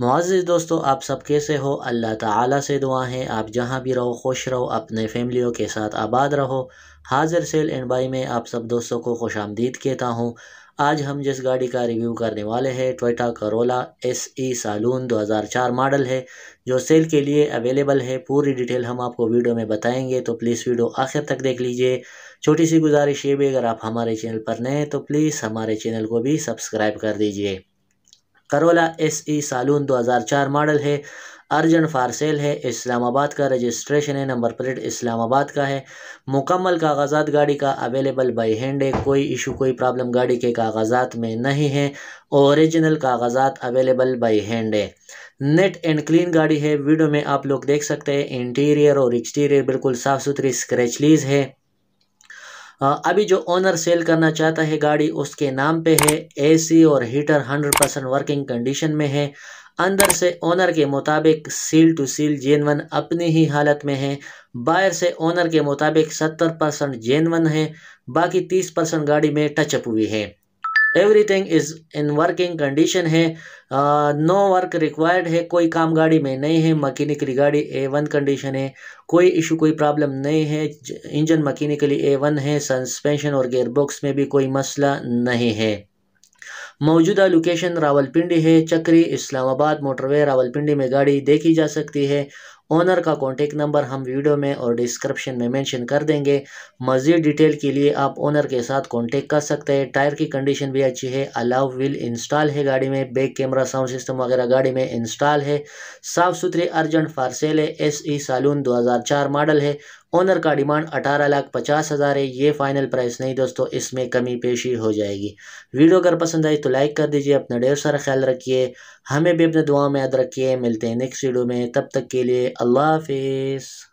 मुआज़ दोस्तों आप सब कैसे हो अल्लाह ताला से दुआ है आप जहाँ भी रहो खुश रहो अपने फैमिलियों के साथ आबाद रहो हाजिर सेल एंड बाई में आप सब दोस्तों को खुश आमदीद कहता हूँ आज हम जिस गाड़ी का रिव्यू करने वाले हैं Toyota Corolla S E saloon 2004 model है जो सेल के लिए अवेलेबल है पूरी डिटेल हम आपको वीडियो में बताएंगे तो प्लीज़ वीडियो आखिर तक देख लीजिए छोटी सी गुजारिश ये भी अगर आप हमारे चैनल पर नए हैं तो प्लीज़ हमारे चैनल को भी सब्सक्राइब कर दीजिए Corolla S E saloon 2004 model है अर्जन फार सेल है इस्लामाबाद का रजिस्ट्रेशन है नंबर प्लेट इस्लामाबाद का है मुकम्मल कागजात गाड़ी का अवेलेबल बाय हैंड है कोई इशू कोई प्रॉब्लम गाड़ी के कागजात में नहीं है ओरिजिनल कागजात अवेलेबल बाय हैंड है नेट एंड क्लीन गाड़ी है वीडियो में आप लोग देख सकते हैं इंटीरियर और एक्सटीरियर बिल्कुल साफ़ सुथरी स्क्रैचलीज है हाँ, अभी जो ओनर सेल करना चाहता है गाड़ी उसके नाम पे है एसी और हीटर 100 परसेंट वर्किंग कंडीशन में है अंदर से ओनर के मुताबिक सील टू सील जेनवन अपनी ही हालत में है बायर से ओनर के मुताबिक 70 परसेंट जेनवन है बाकी 30 परसेंट गाड़ी में टचअप हुई है everything is in working condition है नो वर्क रिक्वायर्ड है कोई काम गाड़ी में नहीं है मकैनिकली गाड़ी ए वन कंडीशन है कोई इशू कोई प्रॉब्लम नहीं है इंजन मकैनिकली ए वन है सस्पेंशन और गेयर बॉक्स में भी कोई मसला नहीं है मौजूदा लोकेशन रावलपिंडी है चक्री इस्लामाबाद मोटरवे रावलपिंडी में गाड़ी देखी जा सकती है ओनर का कॉन्टेक्ट नंबर हम वीडियो में और डिस्क्रिप्शन में मेंशन कर देंगे मज़ीद डिटेल के लिए आप ओनर के साथ कॉन्टेक्ट कर सकते हैं टायर की कंडीशन भी अच्छी है अलाव व्हील इंस्टॉल है गाड़ी में बैक कैमरा साउंड सिस्टम वगैरह गाड़ी में इंस्टॉल है साफ़ सुथरी अर्जेंट फारसेल है एस ई सालून चार मॉडल है ओनर का डिमांड अठारह लाख पचास हज़ार है ये फाइनल प्राइस नहीं दोस्तों इसमें कमी पेशी हो जाएगी वीडियो अगर पसंद आई तो लाइक कर दीजिए अपना ढेर सारा ख्याल रखिए हमें भी अपने दुआ में याद रखिए मिलते हैं नेक्स्ट वीडियो में तब तक के लिए Allah is.